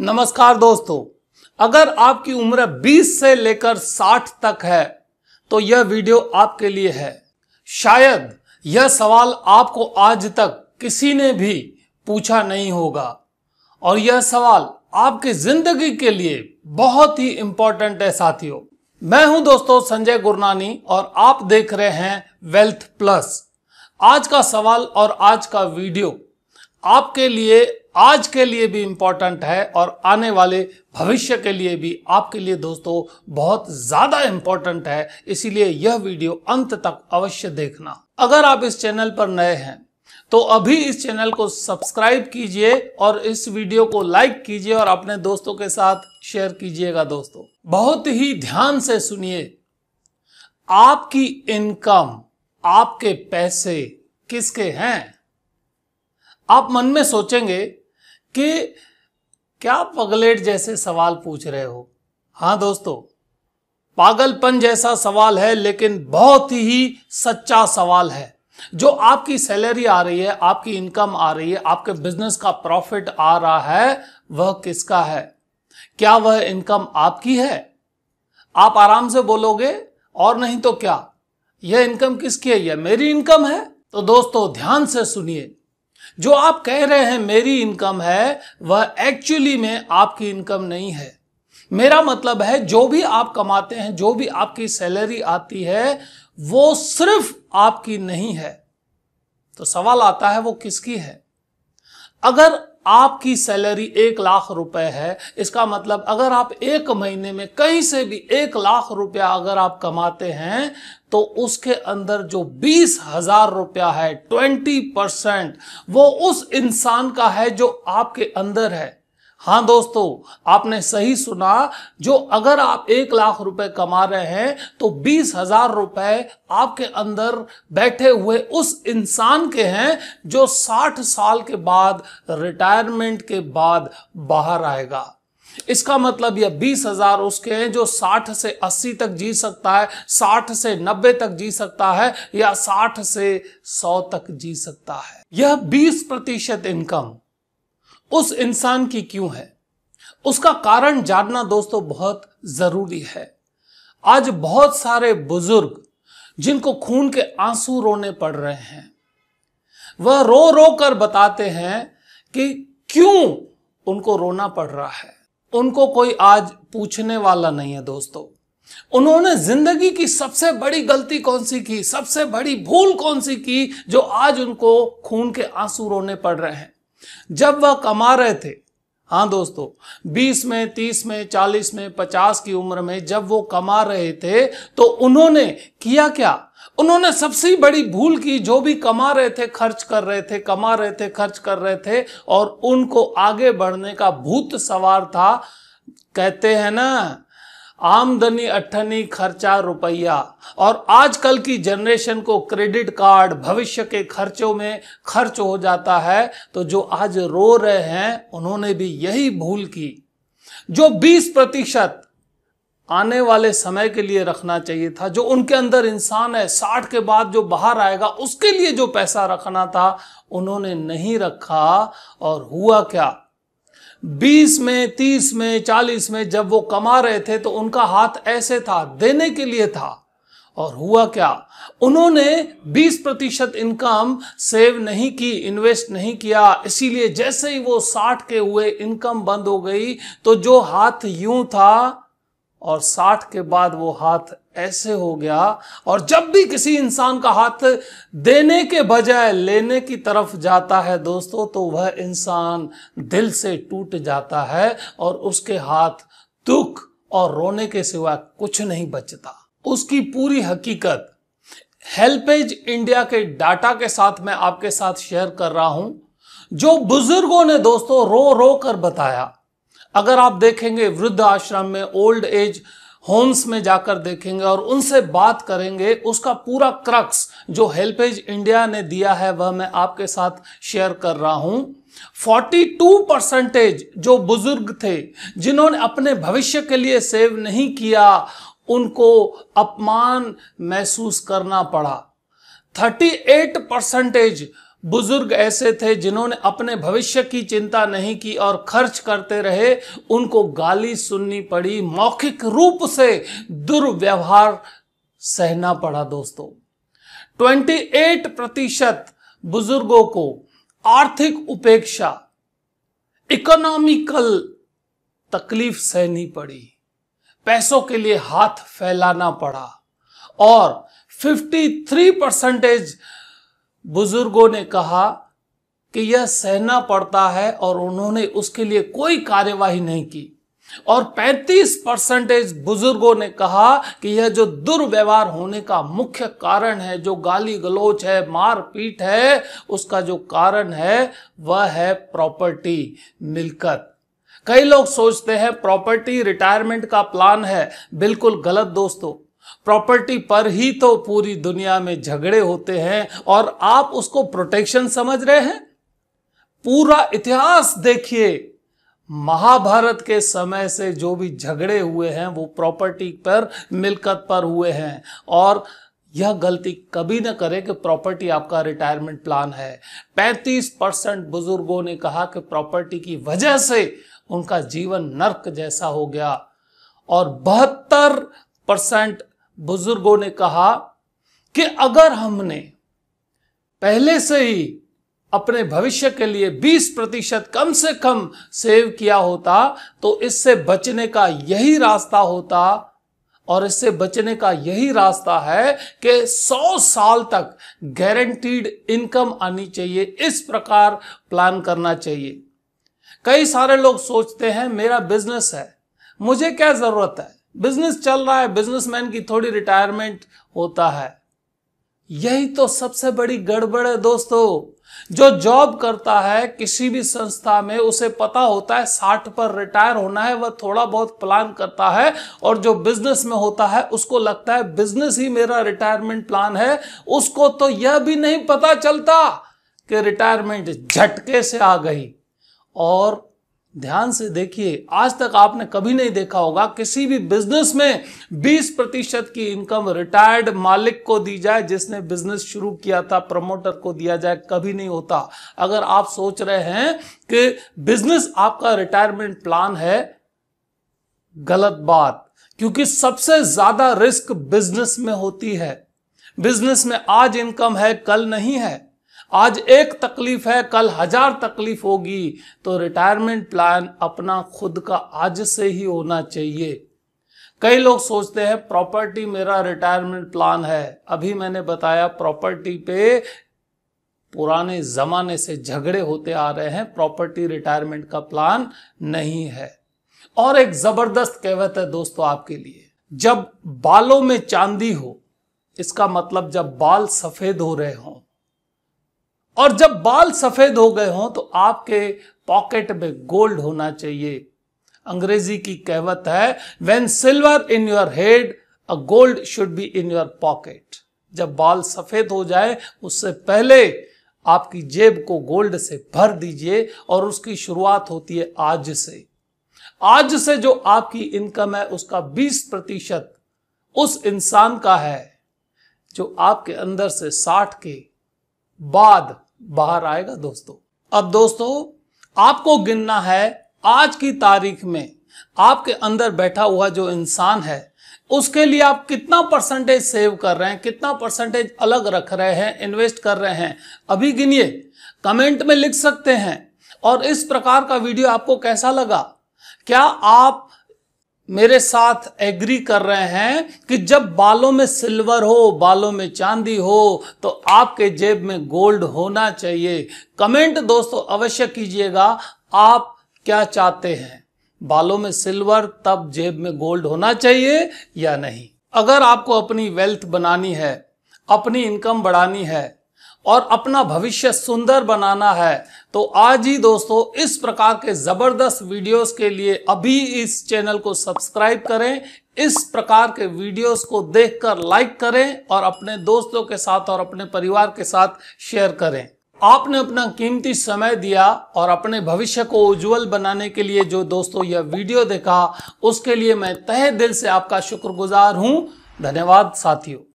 नमस्कार दोस्तों अगर आपकी उम्र 20 से लेकर 60 तक है तो यह वीडियो आपके लिए है शायद यह सवाल आपको आज तक किसी ने भी पूछा नहीं होगा और यह सवाल आपकी जिंदगी के लिए बहुत ही इंपॉर्टेंट है साथियों मैं हूं दोस्तों संजय गुरनानी और आप देख रहे हैं वेल्थ प्लस आज का सवाल और आज का वीडियो आपके लिए आज के लिए भी इम्पॉर्टेंट है और आने वाले भविष्य के लिए भी आपके लिए दोस्तों बहुत ज़्यादा इम्पॉर्टेंट है इसीलिए यह वीडियो अंत तक अवश्य देखना अगर आप इस चैनल पर नए हैं तो अभी इस चैनल को सब्सक्राइब कीजिए और इस वीडियो को लाइक कीजिए और अपने दोस्तों के साथ शेयर कीजिएगा दोस्तों बहुत ही ध्यान से सुनिए आपकी इनकम आपके पैसे किसके हैं आप मन में सोचेंगे कि क्या पगलेट जैसे सवाल पूछ रहे हो हाँ दोस्तों पागलपन जैसा सवाल है लेकिन बहुत ही सच्चा सवाल है जो आपकी सैलरी आ रही है आपकी इनकम आ रही है आपके बिजनेस का प्रॉफिट आ रहा है वह किसका है क्या वह इनकम आपकी है आप आराम से बोलोगे और नहीं तो क्या यह इनकम किसकी है यह मेरी इनकम है तो दोस्तों ध्यान से सुनिए जो आप कह रहे हैं मेरी इनकम है वह एक्चुअली में आपकी इनकम नहीं है मेरा मतलब है जो भी आप कमाते हैं जो भी आपकी सैलरी आती है वो सिर्फ आपकी नहीं है तो सवाल आता है वो किसकी है अगर आपकी सैलरी एक लाख रुपए है इसका मतलब अगर आप एक महीने में कहीं से भी एक लाख रुपया अगर आप कमाते हैं तो उसके अंदर जो बीस हजार रुपया है ट्वेंटी परसेंट वो उस इंसान का है जो आपके अंदर है हाँ दोस्तों आपने सही सुना जो अगर आप एक लाख रुपए कमा रहे हैं तो बीस हजार रुपए आपके अंदर बैठे हुए उस इंसान के हैं जो साठ साल के बाद रिटायरमेंट के बाद बाहर आएगा इसका मतलब यह बीस हजार उसके हैं जो साठ से अस्सी तक जी सकता है साठ से नब्बे तक जी सकता है या साठ से सौ तक जी सकता है यह बीस प्रतिशत इनकम उस इंसान की क्यों है उसका कारण जानना दोस्तों बहुत जरूरी है आज बहुत सारे बुजुर्ग जिनको खून के आंसू रोने पड़ रहे हैं वह रो रो कर बताते हैं कि क्यों उनको रोना पड़ रहा है उनको कोई आज पूछने वाला नहीं है दोस्तों उन्होंने जिंदगी की सबसे बड़ी गलती कौन सी की सबसे बड़ी भूल कौन सी की जो आज उनको खून के आंसू रोने पड़ रहे हैं जब वह कमा रहे थे हाँ दोस्तों 20 में 30 में 40 में 50 की उम्र में जब वो कमा रहे थे तो उन्होंने किया क्या उन्होंने सबसे बड़ी भूल की जो भी कमा रहे थे खर्च कर रहे थे कमा रहे थे खर्च कर रहे थे और उनको आगे बढ़ने का भूत सवार था कहते हैं ना आमदनी अठनी खर्चा रुपया और आजकल की जनरेशन को क्रेडिट कार्ड भविष्य के खर्चों में खर्च हो जाता है तो जो आज रो रहे हैं उन्होंने भी यही भूल की जो 20 प्रतिशत आने वाले समय के लिए रखना चाहिए था जो उनके अंदर इंसान है साठ के बाद जो बाहर आएगा उसके लिए जो पैसा रखना था उन्होंने नहीं रखा और हुआ क्या बीस में तीस में चालीस में जब वो कमा रहे थे तो उनका हाथ ऐसे था देने के लिए था और हुआ क्या उन्होंने 20 प्रतिशत इनकम सेव नहीं की इन्वेस्ट नहीं किया इसीलिए जैसे ही वो 60 के हुए इनकम बंद हो गई तो जो हाथ यूं था और साठ के बाद वो हाथ ऐसे हो गया और जब भी किसी इंसान का हाथ देने के बजाय लेने की तरफ जाता है दोस्तों तो वह इंसान दिल से टूट जाता है और उसके हाथ दुख और रोने के सिवा कुछ नहीं बचता उसकी पूरी हकीकत हेल्पेज इंडिया के डाटा के साथ मैं आपके साथ शेयर कर रहा हूं जो बुजुर्गों ने दोस्तों रो रो कर बताया अगर आप देखेंगे वृद्ध आश्रम में ओल्ड एज होम्स में जाकर देखेंगे और उनसे बात करेंगे उसका पूरा क्रक्स जो हेल्पेज इंडिया ने दिया है वह मैं आपके साथ शेयर कर रहा हूं 42 परसेंटेज जो बुजुर्ग थे जिन्होंने अपने भविष्य के लिए सेव नहीं किया उनको अपमान महसूस करना पड़ा 38 परसेंटेज बुजुर्ग ऐसे थे जिन्होंने अपने भविष्य की चिंता नहीं की और खर्च करते रहे उनको गाली सुननी पड़ी मौखिक रूप से दुर्व्यवहार सहना पड़ा दोस्तों 28 प्रतिशत बुजुर्गों को आर्थिक उपेक्षा इकोनॉमिकल तकलीफ सहनी पड़ी पैसों के लिए हाथ फैलाना पड़ा और 53 परसेंटेज बुजुर्गों ने कहा कि यह सहना पड़ता है और उन्होंने उसके लिए कोई कार्यवाही नहीं की और 35 परसेंटेज बुजुर्गों ने कहा कि यह जो दुर्व्यवहार होने का मुख्य कारण है जो गाली गलोच है मारपीट है उसका जो कारण है वह है प्रॉपर्टी मिलकत कई लोग सोचते हैं प्रॉपर्टी रिटायरमेंट का प्लान है बिल्कुल गलत दोस्तों प्रॉपर्टी पर ही तो पूरी दुनिया में झगड़े होते हैं और आप उसको प्रोटेक्शन समझ रहे हैं पूरा इतिहास देखिए महाभारत के समय से जो भी झगड़े हुए हैं वो प्रॉपर्टी पर मिलकत पर हुए हैं और यह गलती कभी ना करें कि प्रॉपर्टी आपका रिटायरमेंट प्लान है 35 परसेंट बुजुर्गों ने कहा कि प्रॉपर्टी की वजह से उनका जीवन नर्क जैसा हो गया और बहत्तर परसेंट बुजुर्गों ने कहा कि अगर हमने पहले से ही अपने भविष्य के लिए 20 प्रतिशत कम से कम सेव किया होता तो इससे बचने का यही रास्ता होता और इससे बचने का यही रास्ता है कि 100 साल तक गारंटीड इनकम आनी चाहिए इस प्रकार प्लान करना चाहिए कई सारे लोग सोचते हैं मेरा बिजनेस है मुझे क्या जरूरत है बिजनेस चल रहा है बिजनेसमैन की थोड़ी रिटायरमेंट होता है यही तो सबसे बड़ी गड़बड़ है दोस्तों जो जॉब करता है किसी भी संस्था में उसे पता होता है साठ पर रिटायर होना है वह थोड़ा बहुत प्लान करता है और जो बिजनेस में होता है उसको लगता है बिजनेस ही मेरा रिटायरमेंट प्लान है उसको तो यह भी नहीं पता चलता कि रिटायरमेंट झटके से आ गई और ध्यान से देखिए आज तक आपने कभी नहीं देखा होगा किसी भी बिजनेस में 20 प्रतिशत की इनकम रिटायर्ड मालिक को दी जाए जिसने बिजनेस शुरू किया था प्रमोटर को दिया जाए कभी नहीं होता अगर आप सोच रहे हैं कि बिजनेस आपका रिटायरमेंट प्लान है गलत बात क्योंकि सबसे ज्यादा रिस्क बिजनेस में होती है बिजनेस में आज इनकम है कल नहीं है आज एक तकलीफ है कल हजार तकलीफ होगी तो रिटायरमेंट प्लान अपना खुद का आज से ही होना चाहिए कई लोग सोचते हैं प्रॉपर्टी मेरा रिटायरमेंट प्लान है अभी मैंने बताया प्रॉपर्टी पे पुराने जमाने से झगड़े होते आ रहे हैं प्रॉपर्टी रिटायरमेंट का प्लान नहीं है और एक जबरदस्त कहवत है दोस्तों आपके लिए जब बालों में चांदी हो इसका मतलब जब बाल सफेद हो रहे हों और जब बाल सफेद हो गए हों तो आपके पॉकेट में गोल्ड होना चाहिए अंग्रेजी की कहवत है when silver in your head a gold should be in your pocket जब बाल सफेद हो जाए उससे पहले आपकी जेब को गोल्ड से भर दीजिए और उसकी शुरुआत होती है आज से आज से जो आपकी इनकम है उसका 20 प्रतिशत उस इंसान का है जो आपके अंदर से साठ के बाद बाहर आएगा दोस्तों अब दोस्तों आपको गिनना है आज की तारीख में आपके अंदर बैठा हुआ जो इंसान है उसके लिए आप कितना परसेंटेज सेव कर रहे हैं कितना परसेंटेज अलग रख रहे हैं इन्वेस्ट कर रहे हैं अभी गिनिए कमेंट में लिख सकते हैं और इस प्रकार का वीडियो आपको कैसा लगा क्या आप मेरे साथ एग्री कर रहे हैं कि जब बालों में सिल्वर हो बालों में चांदी हो तो आपके जेब में गोल्ड होना चाहिए कमेंट दोस्तों अवश्य कीजिएगा आप क्या चाहते हैं बालों में सिल्वर तब जेब में गोल्ड होना चाहिए या नहीं अगर आपको अपनी वेल्थ बनानी है अपनी इनकम बढ़ानी है और अपना भविष्य सुंदर बनाना है तो आज ही दोस्तों इस प्रकार के ज़बरदस्त वीडियोस के लिए अभी इस चैनल को सब्सक्राइब करें इस प्रकार के वीडियोस को देखकर लाइक करें और अपने दोस्तों के साथ और अपने परिवार के साथ शेयर करें आपने अपना कीमती समय दिया और अपने भविष्य को उज्जवल बनाने के लिए जो दोस्तों यह वीडियो देखा उसके लिए मैं तहे दिल से आपका शुक्रगुजार हूं धन्यवाद साथियों